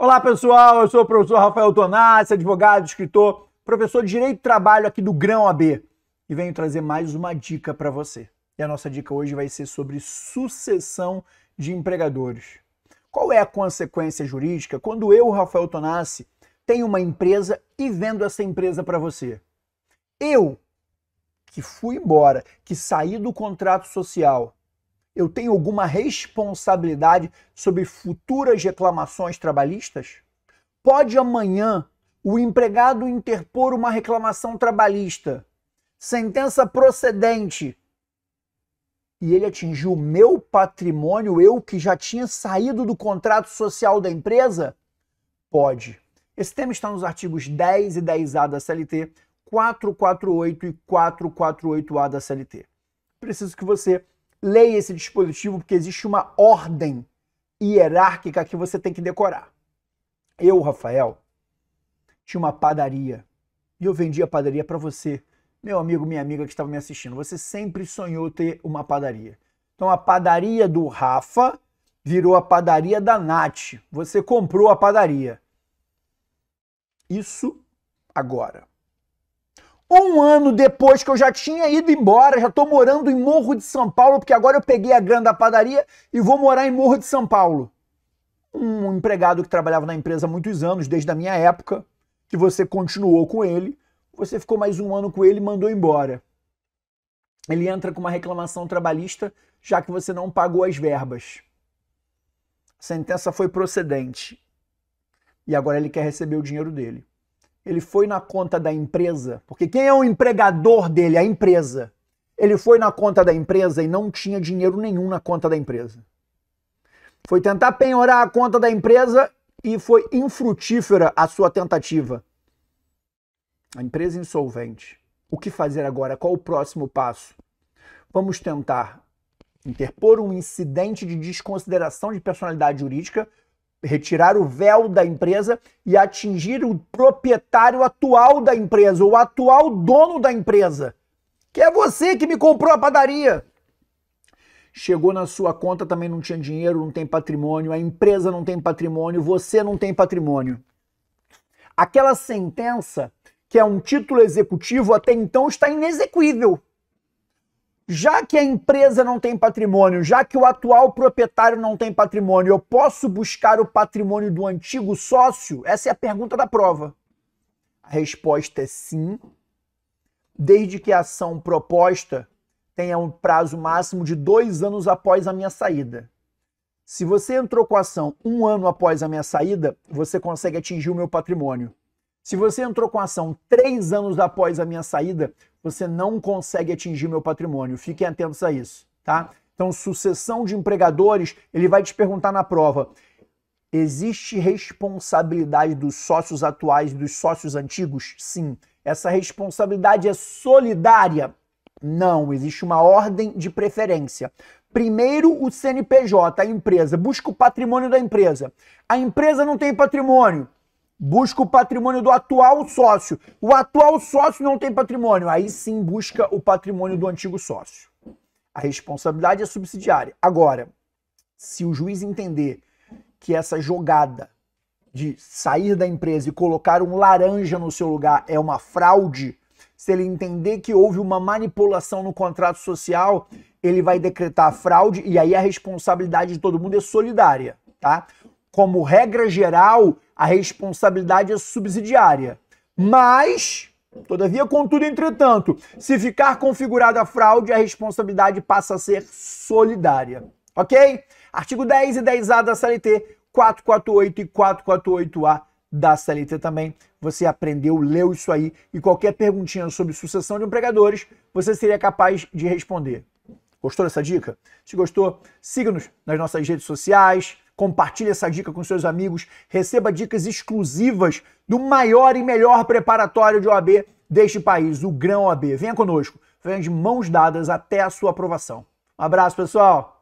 Olá, pessoal. Eu sou o professor Rafael Tonassi, advogado, escritor, professor de Direito do Trabalho aqui do Grão AB e venho trazer mais uma dica para você. E a nossa dica hoje vai ser sobre sucessão de empregadores. Qual é a consequência jurídica quando eu, Rafael Tonassi, tenho uma empresa e vendo essa empresa para você? Eu, que fui embora, que saí do contrato social, eu tenho alguma responsabilidade sobre futuras reclamações trabalhistas? Pode amanhã o empregado interpor uma reclamação trabalhista, sentença procedente, e ele atingiu o meu patrimônio, eu que já tinha saído do contrato social da empresa? Pode. Esse tema está nos artigos 10 e 10A da CLT, 448 e 448A da CLT. Preciso que você leia esse dispositivo, porque existe uma ordem hierárquica que você tem que decorar. Eu, Rafael, tinha uma padaria e eu vendia a padaria para você, meu amigo, minha amiga que estava me assistindo. Você sempre sonhou ter uma padaria. Então a padaria do Rafa virou a padaria da Nath. Você comprou a padaria. Isso agora. Um ano depois que eu já tinha ido embora, já tô morando em Morro de São Paulo, porque agora eu peguei a grana da padaria e vou morar em Morro de São Paulo. Um empregado que trabalhava na empresa há muitos anos, desde a minha época, que você continuou com ele, você ficou mais um ano com ele e mandou embora. Ele entra com uma reclamação trabalhista, já que você não pagou as verbas. A sentença foi procedente. E agora ele quer receber o dinheiro dele. Ele foi na conta da empresa, porque quem é o empregador dele? A empresa. Ele foi na conta da empresa e não tinha dinheiro nenhum na conta da empresa. Foi tentar penhorar a conta da empresa e foi infrutífera a sua tentativa. A empresa insolvente. O que fazer agora? Qual o próximo passo? Vamos tentar interpor um incidente de desconsideração de personalidade jurídica retirar o véu da empresa e atingir o proprietário atual da empresa, o atual dono da empresa, que é você que me comprou a padaria. Chegou na sua conta, também não tinha dinheiro, não tem patrimônio, a empresa não tem patrimônio, você não tem patrimônio. Aquela sentença, que é um título executivo, até então está inexequível já que a empresa não tem patrimônio, já que o atual proprietário não tem patrimônio, eu posso buscar o patrimônio do antigo sócio? Essa é a pergunta da prova. A resposta é sim, desde que a ação proposta tenha um prazo máximo de dois anos após a minha saída. Se você entrou com a ação um ano após a minha saída, você consegue atingir o meu patrimônio. Se você entrou com a ação três anos após a minha saída, você não consegue atingir meu patrimônio. Fiquem atentos a isso, tá? Então, sucessão de empregadores, ele vai te perguntar na prova: existe responsabilidade dos sócios atuais e dos sócios antigos? Sim. Essa responsabilidade é solidária? Não, existe uma ordem de preferência. Primeiro, o CNPJ, a empresa, busca o patrimônio da empresa. A empresa não tem patrimônio busca o patrimônio do atual sócio. O atual sócio não tem patrimônio, aí sim busca o patrimônio do antigo sócio. A responsabilidade é subsidiária. Agora, se o juiz entender que essa jogada de sair da empresa e colocar um laranja no seu lugar é uma fraude, se ele entender que houve uma manipulação no contrato social, ele vai decretar fraude e aí a responsabilidade de todo mundo é solidária, tá? como regra geral, a responsabilidade é subsidiária. Mas, todavia, contudo, entretanto, se ficar configurada a fraude, a responsabilidade passa a ser solidária. Ok? Artigo 10 e 10A da CLT, 448 e 448A da CLT também. Você aprendeu, leu isso aí e qualquer perguntinha sobre sucessão de empregadores, você seria capaz de responder. Gostou dessa dica? Se gostou, siga-nos nas nossas redes sociais, Compartilhe essa dica com seus amigos, receba dicas exclusivas do maior e melhor preparatório de OAB deste país, o Grão OAB. Venha conosco, venha de mãos dadas até a sua aprovação. Um abraço, pessoal!